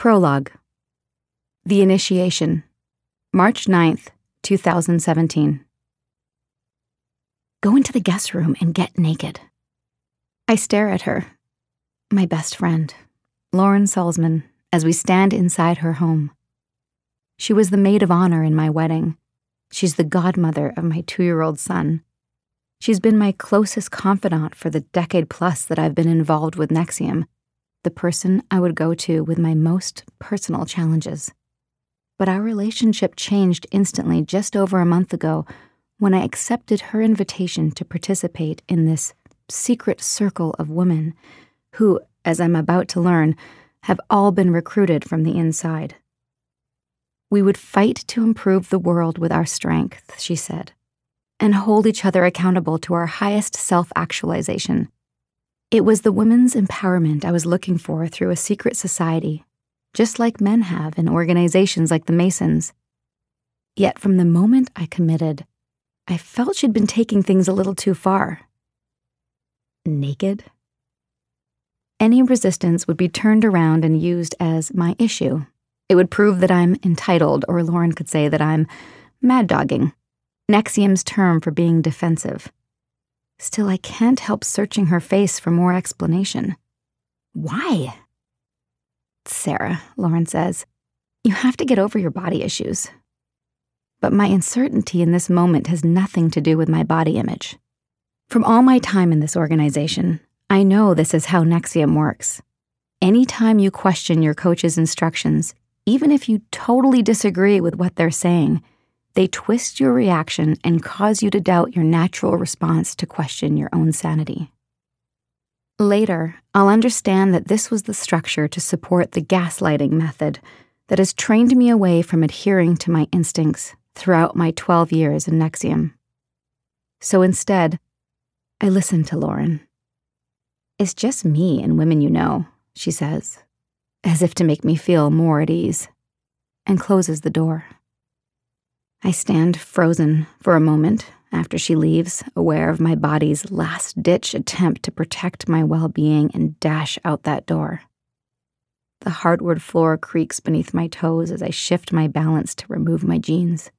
Prologue The Initiation, March 9th, 2017. Go into the guest room and get naked. I stare at her, my best friend, Lauren Salzman, as we stand inside her home. She was the maid of honor in my wedding. She's the godmother of my two year old son. She's been my closest confidant for the decade plus that I've been involved with Nexium the person I would go to with my most personal challenges. But our relationship changed instantly just over a month ago when I accepted her invitation to participate in this secret circle of women who, as I'm about to learn, have all been recruited from the inside. We would fight to improve the world with our strength, she said, and hold each other accountable to our highest self actualization. It was the women's empowerment I was looking for through a secret society, just like men have in organizations like the Masons. Yet from the moment I committed, I felt she'd been taking things a little too far. Naked? Any resistance would be turned around and used as my issue. It would prove that I'm entitled, or Lauren could say that I'm mad dogging, Nexium's term for being defensive. Still, I can't help searching her face for more explanation. Why? Sarah, Lauren says, you have to get over your body issues. But my uncertainty in this moment has nothing to do with my body image. From all my time in this organization, I know this is how Nexium works. Anytime you question your coach's instructions, even if you totally disagree with what they're saying, they twist your reaction and cause you to doubt your natural response to question your own sanity. Later, I'll understand that this was the structure to support the gaslighting method that has trained me away from adhering to my instincts throughout my 12 years in Nexium. So instead, I listen to Lauren. It's just me and women you know, she says, as if to make me feel more at ease, and closes the door. I stand frozen for a moment after she leaves, aware of my body's last ditch attempt to protect my well being and dash out that door. The hardwood floor creaks beneath my toes as I shift my balance to remove my jeans.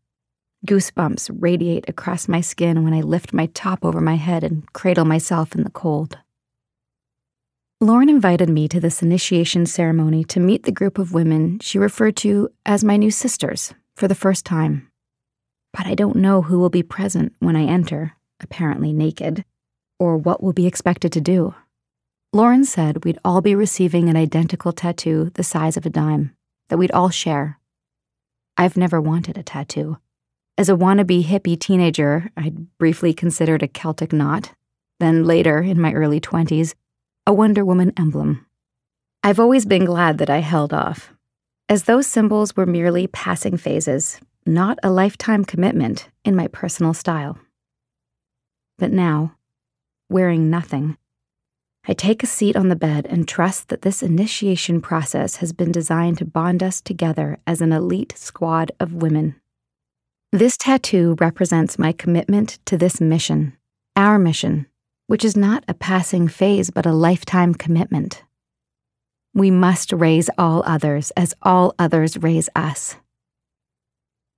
Goosebumps radiate across my skin when I lift my top over my head and cradle myself in the cold. Lauren invited me to this initiation ceremony to meet the group of women she referred to as my new sisters for the first time but I don't know who will be present when I enter, apparently naked, or what will be expected to do. Lauren said we'd all be receiving an identical tattoo the size of a dime, that we'd all share. I've never wanted a tattoo. As a wannabe hippie teenager, I'd briefly considered a Celtic knot, then later, in my early 20s, a Wonder Woman emblem. I've always been glad that I held off, as those symbols were merely passing phases, not a lifetime commitment in my personal style. But now, wearing nothing, I take a seat on the bed and trust that this initiation process has been designed to bond us together as an elite squad of women. This tattoo represents my commitment to this mission, our mission, which is not a passing phase but a lifetime commitment. We must raise all others as all others raise us.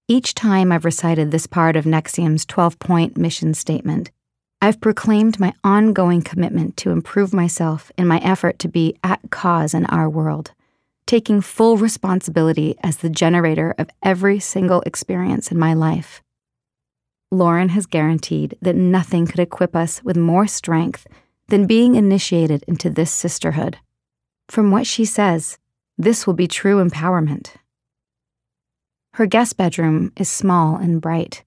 Each time I've recited this part of Nexium's 12 point mission statement, I've proclaimed my ongoing commitment to improve myself in my effort to be at cause in our world, taking full responsibility as the generator of every single experience in my life. Lauren has guaranteed that nothing could equip us with more strength than being initiated into this sisterhood. From what she says, this will be true empowerment. Her guest bedroom is small and bright,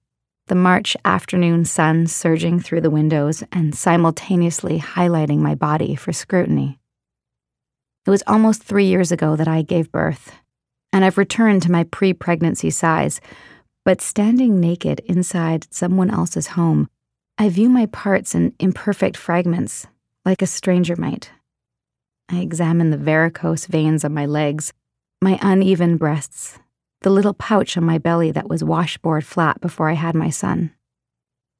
the March afternoon sun surging through the windows and simultaneously highlighting my body for scrutiny. It was almost three years ago that I gave birth, and I've returned to my pre pregnancy size, but standing naked inside someone else's home, I view my parts in imperfect fragments, like a stranger might. I examine the varicose veins on my legs, my uneven breasts, the little pouch on my belly that was washboard flat before I had my son.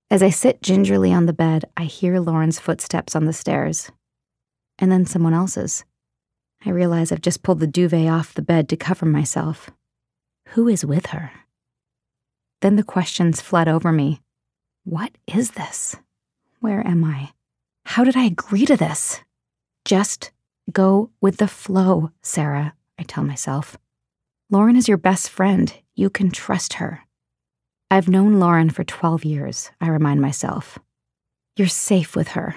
As I sit gingerly on the bed, I hear Lauren's footsteps on the stairs, and then someone else's. I realize I've just pulled the duvet off the bed to cover myself. Who is with her? Then the questions flood over me What is this? Where am I? How did I agree to this? Just go with the flow, Sarah, I tell myself. Lauren is your best friend. You can trust her. I've known Lauren for 12 years, I remind myself. You're safe with her.